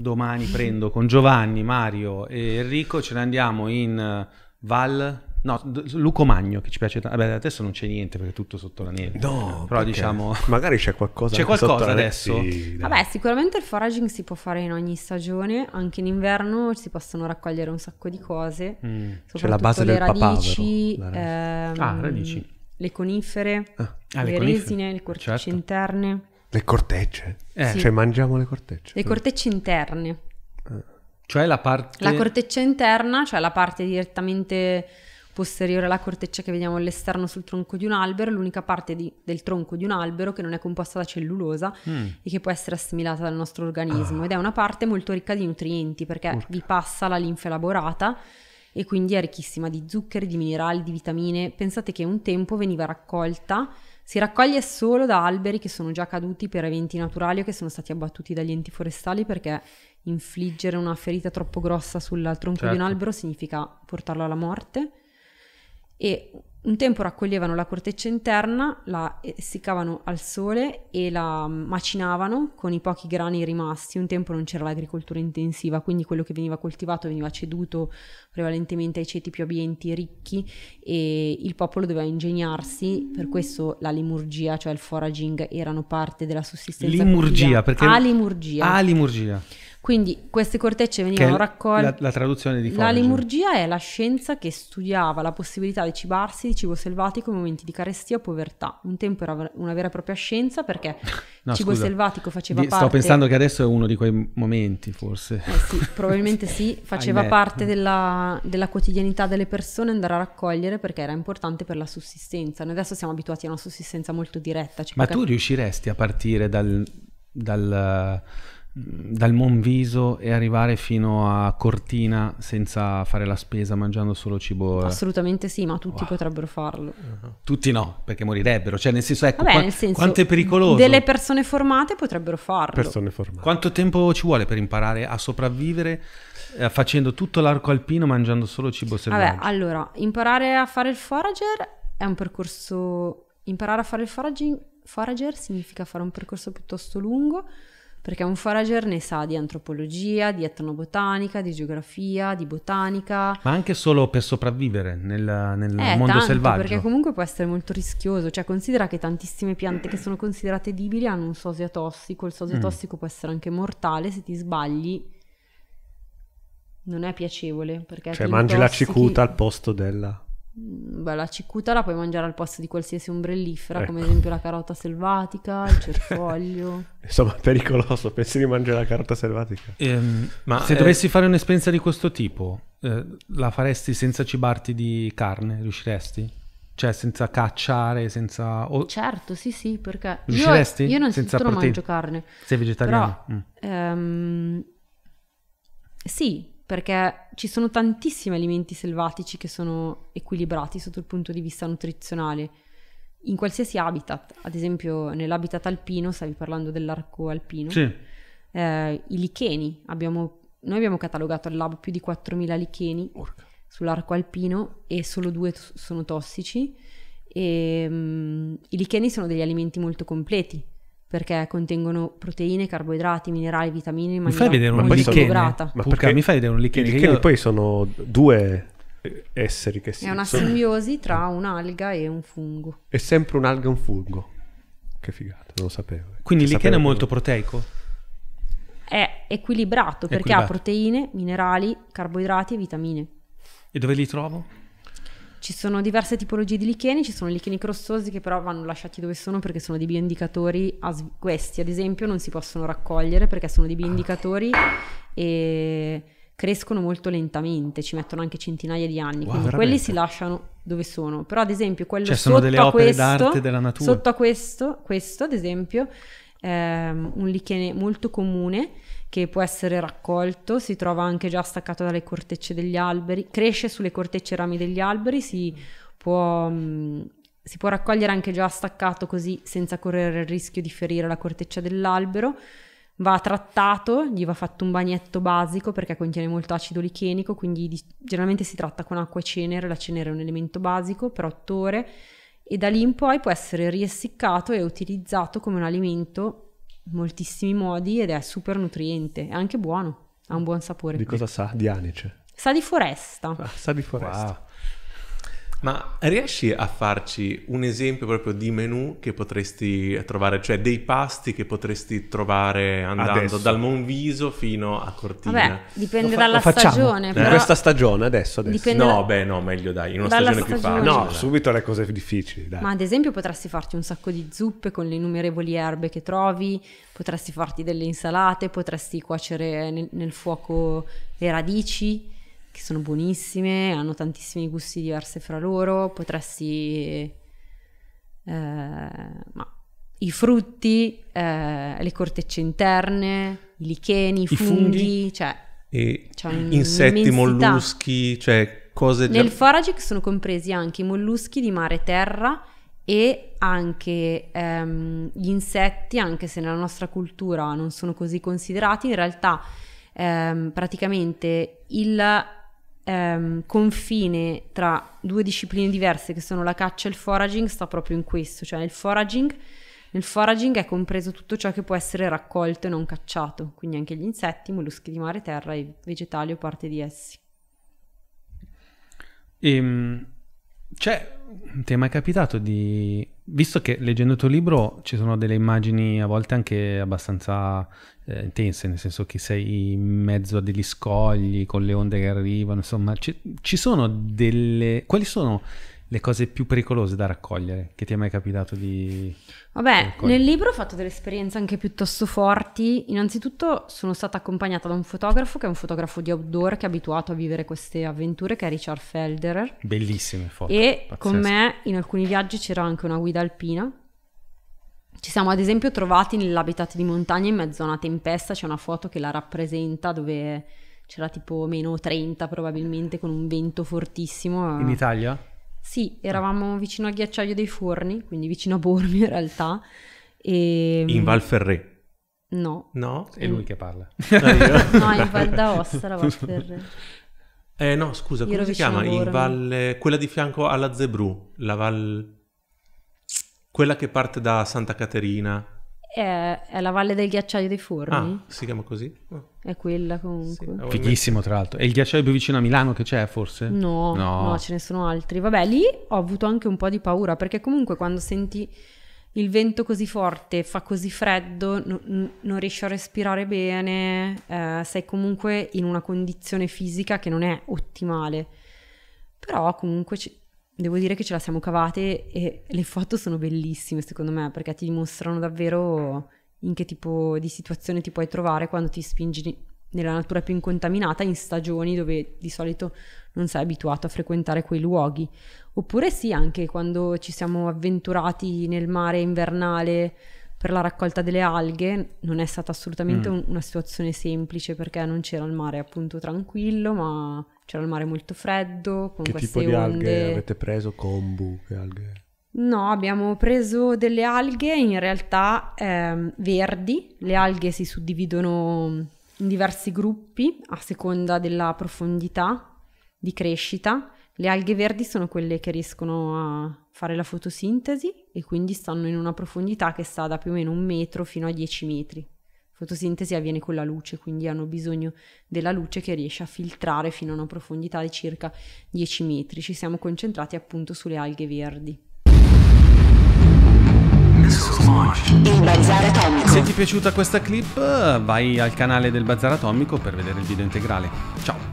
domani prendo con Giovanni, Mario e Enrico, ce ne andiamo in eh, Val No, Luco Magno che ci piace tanto. Vabbè, adesso non c'è niente perché è tutto sotto la neve. No, però diciamo. Magari c'è qualcosa C'è qualcosa adesso. Sì, Vabbè, sicuramente il foraging si può fare in ogni stagione, anche in inverno si possono raccogliere un sacco di cose. Mm. C'è la base le del radici, papavero. Ehm, ah, radici. Le conifere, ah, ah le, le conifere. resine, le cortecce certo. interne. Le cortecce? Eh. Cioè mangiamo le cortecce? Le cortecce interne. Cioè la parte... La corteccia interna, cioè la parte direttamente posteriore alla corteccia che vediamo all'esterno sul tronco di un albero, l'unica parte di, del tronco di un albero che non è composta da cellulosa mm. e che può essere assimilata dal nostro organismo ah. ed è una parte molto ricca di nutrienti perché Urca. vi passa la linfa elaborata e quindi è ricchissima di zuccheri, di minerali, di vitamine. Pensate che un tempo veniva raccolta si raccoglie solo da alberi che sono già caduti per eventi naturali o che sono stati abbattuti dagli enti forestali perché infliggere una ferita troppo grossa sul tronco certo. di un certo. albero significa portarlo alla morte. E un tempo raccoglievano la corteccia interna, la eh, essiccavano al sole e la mm, macinavano con i pochi grani rimasti. Un tempo non c'era l'agricoltura intensiva, quindi quello che veniva coltivato veniva ceduto prevalentemente ai ceti più abbienti ricchi e il popolo doveva ingegnarsi, per questo la limurgia, cioè il foraging, erano parte della sussistenza. Limurgia, quotidiana. perché... Alimurgia. Alimurgia. Quindi queste cortecce venivano raccolte. La, la, traduzione di Forge. La limurgia è la scienza che studiava la possibilità di cibarsi di cibo selvatico in momenti di carestia o povertà. Un tempo era una vera e propria scienza perché no, cibo scusa, selvatico faceva di, parte. Sto pensando che adesso è uno di quei momenti, forse. Eh sì, probabilmente sì. Faceva parte della, della quotidianità delle persone andare a raccogliere perché era importante per la sussistenza. Noi adesso siamo abituati a una sussistenza molto diretta. Ma perché... tu riusciresti a partire dal, dal Mm, dal Monviso e arrivare fino a Cortina senza fare la spesa mangiando solo cibo eh. assolutamente sì ma tutti wow. potrebbero farlo uh-huh. tutti no perché morirebbero cioè nel senso ecco Vabbè, qua- nel senso, quanto è pericoloso delle persone formate potrebbero farlo persone formate quanto tempo ci vuole per imparare a sopravvivere eh, facendo tutto l'arco alpino mangiando solo cibo selvaggio Vabbè, allora imparare a fare il forager è un percorso imparare a fare il foraging forager significa fare un percorso piuttosto lungo perché un forager ne sa di antropologia, di etnobotanica, di geografia, di botanica. Ma anche solo per sopravvivere nel, nel eh, mondo tanto, selvaggio. Perché comunque può essere molto rischioso, cioè considera che tantissime piante che sono considerate edibili hanno un sosia tossico, il sosia mm. tossico può essere anche mortale se ti sbagli. Non è piacevole perché... Cioè mangi la cicuta al posto della... Mm, beh, la cicuta la puoi mangiare al posto di qualsiasi ombrellifera, ecco. come ad esempio la carota selvatica, il cerfoglio. Insomma, pericoloso, pensi di mangiare la carota selvatica. Ehm, ma se eh... dovessi fare un'esperienza di questo tipo, eh, la faresti senza cibarti di carne? Riusciresti? Cioè, senza cacciare, senza... O... Certo, sì, sì, perché... Riusciresti? Io, io non, senza non mangio carne. Sei vegetariano? Però, mm. ehm... Sì, perché ci sono tantissimi alimenti selvatici che sono equilibrati sotto il punto di vista nutrizionale in qualsiasi habitat, ad esempio nell'habitat alpino, stavi parlando dell'arco alpino, sì. eh, i licheni, abbiamo, noi abbiamo catalogato al lab più di 4.000 licheni Orca. sull'arco alpino e solo due t- sono tossici e, um, i licheni sono degli alimenti molto completi, perché contengono proteine, carboidrati, minerali, vitamine in maniera mi fai vedere un lichene, ma perché mi fai vedere un lichene? I licheni io... poi sono due eh, esseri che si È una sono... simbiosi tra un'alga e un fungo. È sempre un'alga e un fungo. Che figata, non lo sapevo. Quindi il lichene è molto proteico? È equilibrato, perché equilibrato. ha proteine, minerali, carboidrati e vitamine. E dove li trovo? Ci sono diverse tipologie di licheni, ci sono licheni crossosi che però vanno lasciati dove sono perché sono dei bioindicatori, sv- questi ad esempio non si possono raccogliere perché sono dei bioindicatori e crescono molto lentamente, ci mettono anche centinaia di anni, wow, quindi veramente? quelli si lasciano dove sono, però ad esempio quello cioè, sotto, a questo, sotto a questo, questo ad esempio ehm, un lichene molto comune che può essere raccolto, si trova anche già staccato dalle cortecce degli alberi, cresce sulle cortecce e rami degli alberi, si può, mm, si può raccogliere anche già staccato così senza correre il rischio di ferire la corteccia dell'albero va trattato, gli va fatto un bagnetto basico perché contiene molto acido lichenico, quindi di, generalmente si tratta con acqua e cenere, la cenere è un elemento basico per 8 ore e da lì in poi può essere riessiccato e utilizzato come un alimento in moltissimi modi ed è super nutriente, è anche buono, ha un buon sapore. Di cosa sa? Di anice? Sa di foresta. Ah, sa di foresta. Wow. Ma riesci a farci un esempio proprio di menù che potresti trovare, cioè dei pasti che potresti trovare andando adesso. dal Monviso fino a Cortina? Vabbè, dipende fa- dalla stagione. Eh? Però... In questa stagione adesso? adesso. no, da... beh, no, meglio dai, in una stagione, stagione, più facile. No, dai. subito le cose difficili. Dai. Ma ad esempio potresti farti un sacco di zuppe con le innumerevoli erbe che trovi, potresti farti delle insalate, potresti cuocere nel, nel fuoco le radici che sono buonissime, hanno tantissimi gusti diversi fra loro, potresti... Eh, ma i frutti, eh, le cortecce interne, i licheni, i funghi, funghi cioè... insetti, molluschi, cioè cose... Già... Nel che sono compresi anche i molluschi di mare e terra e anche ehm, gli insetti, anche se nella nostra cultura non sono così considerati, in realtà ehm, praticamente il ehm, confine tra due discipline diverse che sono la caccia e il foraging sta proprio in questo, cioè il foraging, nel foraging è compreso tutto ciò che può essere raccolto e non cacciato, quindi anche gli insetti, molluschi di mare, terra e vegetali o parte di essi. Ehm, c'è un tema è capitato di Visto che leggendo il tuo libro ci sono delle immagini a volte anche abbastanza eh, intense, nel senso che sei in mezzo a degli scogli con le onde che arrivano, insomma, ci, ci sono delle... Quali sono le cose più pericolose da raccogliere che ti è mai capitato di... Vabbè, nel libro ho fatto delle esperienze anche piuttosto forti. Innanzitutto sono stata accompagnata da un fotografo che è un fotografo di outdoor che è abituato a vivere queste avventure, che è Richard Felderer. Bellissime foto. E pazzesco. con me in alcuni viaggi c'era anche una guida alpina. Ci siamo ad esempio trovati nell'habitat di montagna in mezzo a una tempesta, c'è una foto che la rappresenta dove c'era tipo meno 30 probabilmente con un vento fortissimo. In Italia? Sì, eh. eravamo vicino al Ghiacciaio dei Forni, quindi vicino a Bormi in realtà. E... In mm, Val Ferré. No. No? È lui che parla. no, no in Val d'Aosta la Val Ferré. Eh no, scusa, Io come si chiama? In Valle... Quella di fianco alla Zebru, la Val... Quella che parte da Santa Caterina. È, è, la Valle del Ghiacciaio dei Forni. Ah, si chiama così? No. È quella comunque. Sì, Fighissimo tra l'altro. È il ghiacciaio più vicino a Milano che c'è forse? No, no, no, ce ne sono altri. Vabbè, lì ho avuto anche un po' di paura perché comunque quando senti il vento così forte, fa così freddo, n- non riesci a respirare bene, eh, sei comunque in una condizione fisica che non è ottimale. Però comunque ci, devo dire che ce la siamo cavate e le foto sono bellissime secondo me perché ti dimostrano davvero in che tipo di situazione ti puoi trovare quando ti spingi nella natura più incontaminata in stagioni dove di solito non sei abituato a frequentare quei luoghi. Oppure sì, anche quando ci siamo avventurati nel mare invernale per la raccolta delle alghe, non è stata assolutamente mm. un, una situazione semplice perché non c'era il mare appunto tranquillo, ma c'era il mare molto freddo. Con che tipo di onde... alghe avete preso? Kombu? Che alghe? No, abbiamo preso delle alghe in realtà eh, verdi. Le alghe si suddividono mm, in diversi gruppi a seconda della profondità di crescita. Le alghe verdi sono quelle che riescono a fare la fotosintesi e quindi stanno in una profondità che sta da più o meno un metro fino a 10 metri fotosintesi avviene con la luce, quindi hanno bisogno della luce che riesce a filtrare fino a una profondità di circa 10 metri. Ci siamo concentrati appunto sulle alghe verdi. Il Bazar Atomico. Se ti è piaciuta questa clip, vai al canale del Bazar Atomico per vedere il video integrale. Ciao!